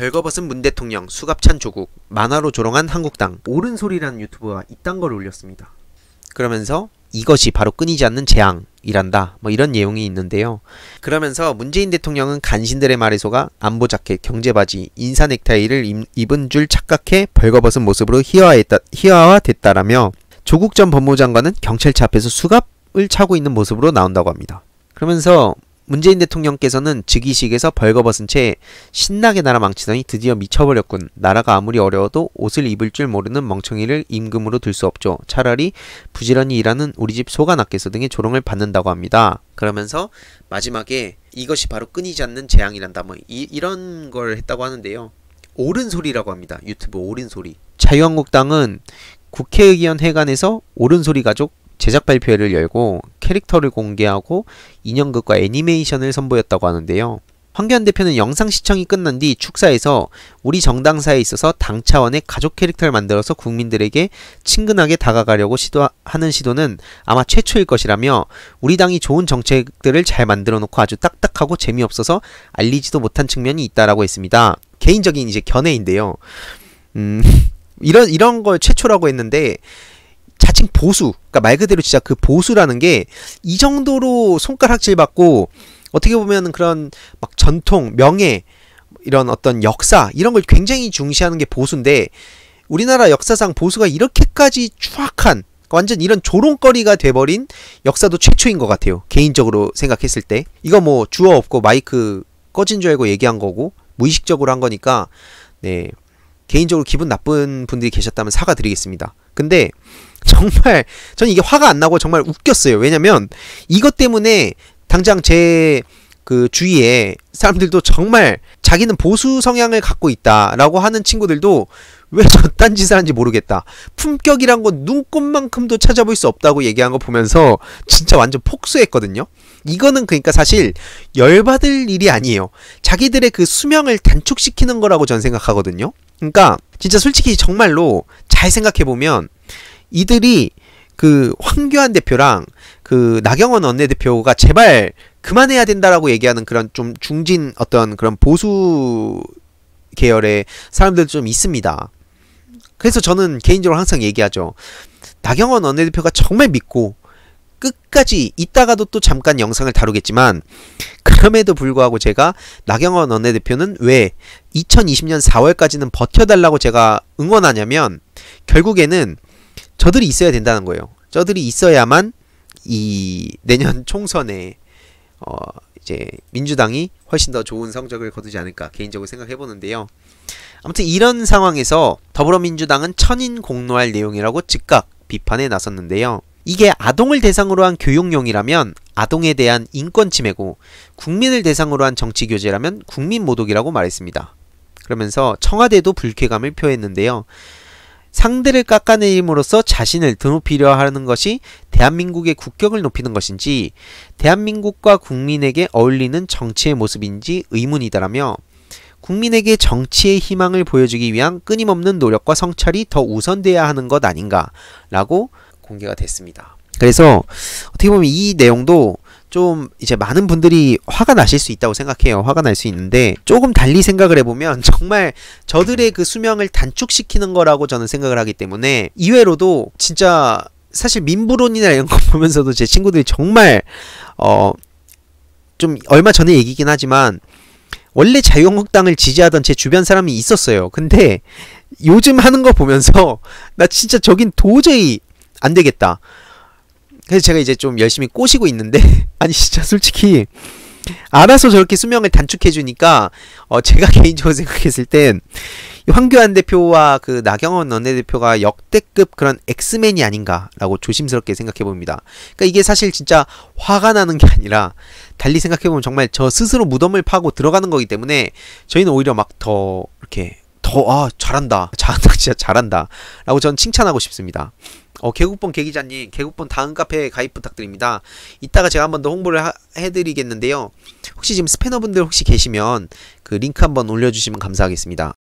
벌거벗은문 대통령, 수갑찬 조국, 만화로 조롱한 한국당, 옳은 소리라는 유튜브가 이딴 걸 올렸습니다. 그러면서 이것이 바로 끊이지 않는 재앙이란다. 뭐 이런 내용이 있는데요. 그러면서 문재인 대통령은 간신들의 말에 속아 안보 자켓, 경제 바지, 인사 넥타이를 입은 줄 착각해 벌거벗은 모습으로 희화했다, 희화화됐다라며 조국 전 법무장관은 경찰차 앞에서 수갑을 차고 있는 모습으로 나온다고 합니다. 그러면서 문재인 대통령께서는 즉위식에서 벌거벗은 채 신나게 나라 망치더니 드디어 미쳐버렸군. 나라가 아무리 어려워도 옷을 입을 줄 모르는 멍청이를 임금으로 들 수 없죠. 차라리 부지런히 일하는 우리 집 소가 낫겠어 등의 조롱을 받는다고 합니다. 그러면서 마지막에 이것이 바로 끊이지 않는 재앙이란다. 뭐 이, 이런 걸 했다고 하는데요. 옳은 소리라고 합니다. 유튜브 옳은 소리. 자유한국당은 국회의원 회관에서 옳은 소리 가족 제작 발표회를 열고 캐릭터를 공개하고 인형극과 애니메이션을 선보였다고 하는데요. 황교안 대표는 영상 시청이 끝난 뒤 축사에서 우리 정당사에 있어서 당 차원의 가족 캐릭터를 만들어서 국민들에게 친근하게 다가가려고 시도하는 시도는 아마 최초일 것이라며 우리 당이 좋은 정책들을 잘 만들어 놓고 아주 딱딱하고 재미없어서 알리지도 못한 측면이 있다라고 했습니다. 개인적인 이제 견해인데요. 음, 이런, 이런 걸 최초라고 했는데 자칭 보수, 그러니까 말 그대로 진짜 그 보수라는 게 이 정도로 손가락질 받고 어떻게 보면 그런 막 전통, 명예 이런 어떤 역사 이런 걸 굉장히 중시하는 게 보수인데 우리나라 역사상 보수가 이렇게까지 추악한 완전 이런 조롱거리가 돼버린 역사도 최초인 것 같아요. 개인적으로 생각했을 때. 이거 뭐 주어 없고 마이크 꺼진 줄 알고 얘기한 거고 무의식적으로 한 거니까 네 개인적으로 기분 나쁜 분들이 계셨다면 사과드리겠습니다. 근데 정말 저는 이게 화가 안 나고 정말 웃겼어요. 왜냐면 이것 때문에 당장 제 그 주위에 사람들도 정말 자기는 보수 성향을 갖고 있다라고 하는 친구들도 왜 저딴 짓을 하는지 모르겠다. 품격이란 건 눈꽃만큼도 찾아볼 수 없다고 얘기한 거 보면서 진짜 완전 폭소했거든요. 이거는 그러니까 사실 열받을 일이 아니에요. 자기들의 그 수명을 단축시키는 거라고 전 생각하거든요. 그러니까 진짜 솔직히 정말로 잘 생각해 보면 이들이 그 황교안 대표랑 그 나경원 원내대표가 제발 그만해야 된다라고 얘기하는 그런 좀 중진 어떤 그런 보수 계열의 사람들 도좀 있습니다. 그래서 저는 개인적으로 항상 얘기하죠. 나경원 원내대표가 정말 믿고 끝까지 있다가도 또 잠깐 영상을 다루겠지만 그럼에도 불구하고 제가 나경원 원내대표는 왜 2020년 4월까지는 버텨달라고 제가 응원하냐면 결국에는 저들이 있어야 된다는 거예요. 저들이 있어야만 이 내년 총선에 어 이제 민주당이 훨씬 더 좋은 성적을 거두지 않을까 개인적으로 생각해 보는데요. 아무튼 이런 상황에서 더불어민주당은 천인 공노할 내용이라고 즉각 비판에 나섰는데요. 이게 아동을 대상으로 한 교육용이라면 아동에 대한 인권 침해고 국민을 대상으로 한 정치 교제라면 국민 모독이라고 말했습니다. 그러면서 청와대도 불쾌감을 표했는데요. 상대를 깎아내림으로써 자신을 드높이려 하는 것이 대한민국의 국격을 높이는 것인지 대한민국과 국민에게 어울리는 정치의 모습인지 의문이다라며 국민에게 정치의 희망을 보여주기 위한 끊임없는 노력과 성찰이 더 우선돼야 하는 것 아닌가라고 공개가 됐습니다. 그래서 어떻게 보면 이 내용도 좀 이제 많은 분들이 화가 나실 수 있다고 생각해요. 화가 날 수 있는데 조금 달리 생각을 해보면 정말 저들의 그 수명을 단축시키는 거라고 저는 생각을 하기 때문에 이외로도 진짜 사실 민부론이나 이런 거 보면서도 제 친구들이 정말 어 좀 얼마 전에 얘기긴 하지만 원래 자유한국당을 지지하던 제 주변 사람이 있었어요. 근데 요즘 하는 거 보면서 나 진짜 저긴 도저히 안 되겠다. 그래서 제가 이제 좀 열심히 꼬시고 있는데 아니 진짜 솔직히 알아서 저렇게 수명을 단축해 주니까 어 제가 개인적으로 생각했을 땐 황교안 대표와 그 나경원 원내대표가 역대급 그런 엑스맨이 아닌가라고 조심스럽게 생각해 봅니다. 그러니까 이게 사실 진짜 화가 나는 게 아니라 달리 생각해 보면 정말 저 스스로 무덤을 파고 들어가는 거기 때문에 저희는 오히려 막 더 이렇게 더아 잘한다 잘한다 진짜 잘한다 라고 전 칭찬하고 싶습니다 어, 개국본 개기자님 개국본 다음 카페 에 가입 부탁드립니다 이따가 제가 한 번 더 홍보를 하, 해드리겠는데요 혹시 지금 스패너분들 혹시 계시면 그 링크 한 번 올려주시면 감사하겠습니다